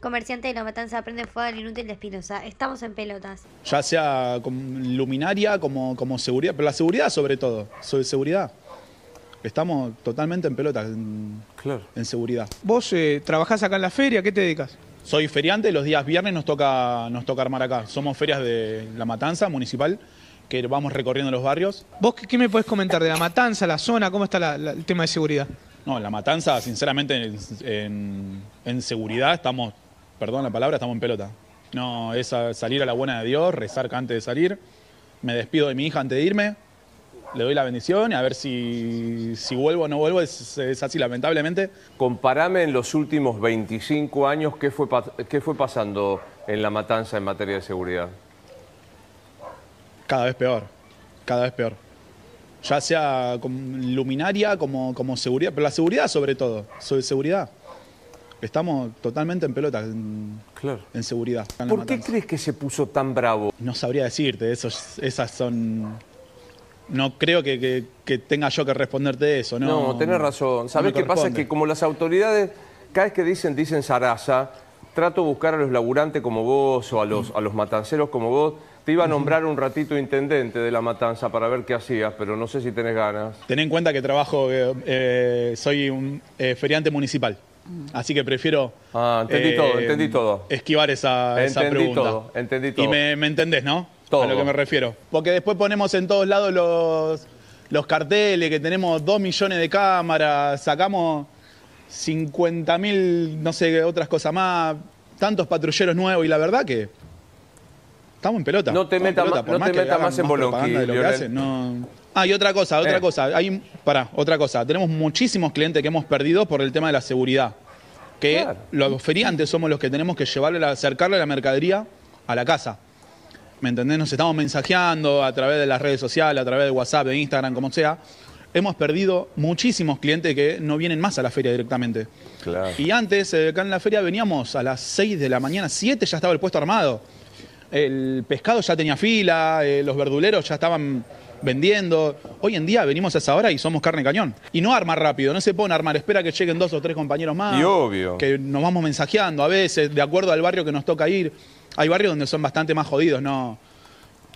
Comerciante de la Matanza aprende fuego al inútil de Espinosa. Estamos en pelotas. Ya sea luminaria como, como seguridad, pero la seguridad sobre todo, sobre seguridad. Estamos totalmente en pelotas, en, claro. en seguridad. ¿Vos eh, trabajás acá en la feria? ¿Qué te dedicas? Soy feriante, los días viernes nos toca, nos toca armar acá. Somos ferias de La Matanza, municipal, que vamos recorriendo los barrios. ¿Vos qué, me puedes comentar de La Matanza, la zona, cómo está el tema de seguridad? No, la matanza, sinceramente, en, seguridad estamos, perdón la palabra, estamos en pelota. No, es salir a la buena de Dios, rezar antes de salir. Me despido de mi hija antes de irme. Le doy la bendición y a ver si, si vuelvo o no vuelvo. Es, así, lamentablemente. Comparame en los últimos 25 años qué fue, qué fue pasando en la matanza en materia de seguridad. Cada vez peor, cada vez peor ya sea luminaria como, seguridad, pero la seguridad sobre todo, sobre seguridad. Estamos totalmente en pelota, en, claro. en seguridad. ¿Por qué crees que se puso tan bravo? No sabría decirte, esas son... No creo que, tenga yo que responderte eso, ¿no? No, tenés razón. sabes qué pasa? Es que como las autoridades, cada vez que dicen, dicen zaraza, trato de buscar a los laburantes como vos o a los, a los matanceros como vos. Te iba a nombrar un ratito intendente de la matanza para ver qué hacías, pero no sé si tenés ganas. Ten en cuenta que trabajo, eh, eh, soy un eh, feriante municipal. Mm. Así que prefiero. Ah, entendí todo, entendí todo. Esquivar esa, pregunta. entendí todo. Y me, entendés, ¿no? Todo. A lo que me refiero. Porque después ponemos en todos lados los, los carteles, que tenemos dos millones de cámaras, sacamos 50.000, mil, no sé, otras cosas más, tantos patrulleros nuevos y la verdad que estamos en pelota. No te metas más, no más, te meta más en pelota no... Ah, y otra cosa, otra eh. cosa. Hay, pará, otra cosa. Tenemos muchísimos clientes que hemos perdido por el tema de la seguridad. Que los feriantes somos los que tenemos que llevarle, acercarle la mercadería a la casa. ¿Me entendés? Nos estamos mensajeando a través de las redes sociales, a través de WhatsApp, de Instagram, como sea hemos perdido muchísimos clientes que no vienen más a la feria directamente. Y antes, eh, acá en la feria veníamos a las 6 de la mañana, 7 ya estaba el puesto armado. El pescado ya tenía fila, eh, los verduleros ya estaban vendiendo. Hoy en día venimos a esa hora y somos carne y cañón. Y no arma rápido, no se pone a armar, espera que lleguen dos o tres compañeros más. Y obvio. Que nos vamos mensajeando a veces, de acuerdo al barrio que nos toca ir. Hay barrios donde son bastante más jodidos, no,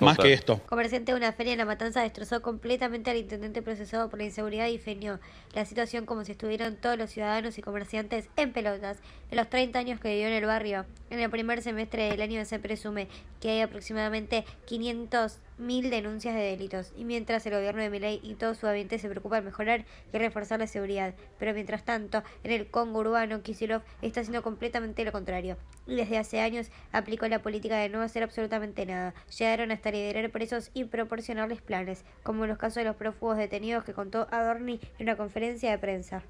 más que esto. Comerciante de una feria en La Matanza destrozó completamente al intendente procesado por la inseguridad y feñó la situación como si estuvieran todos los ciudadanos y comerciantes en pelotas en los 30 años que vivió en el barrio. En el primer semestre del año se presume que hay aproximadamente 500 mil denuncias de delitos. Y mientras el gobierno de Milei y todo su ambiente se preocupa en mejorar y reforzar la seguridad. Pero mientras tanto, en el Congo urbano, Kisilov está haciendo completamente lo contrario. Y desde hace años aplicó la política de no hacer absolutamente nada. Llegaron hasta liderar presos y proporcionarles planes, como en los casos de los prófugos detenidos que contó Adorni en una conferencia de prensa.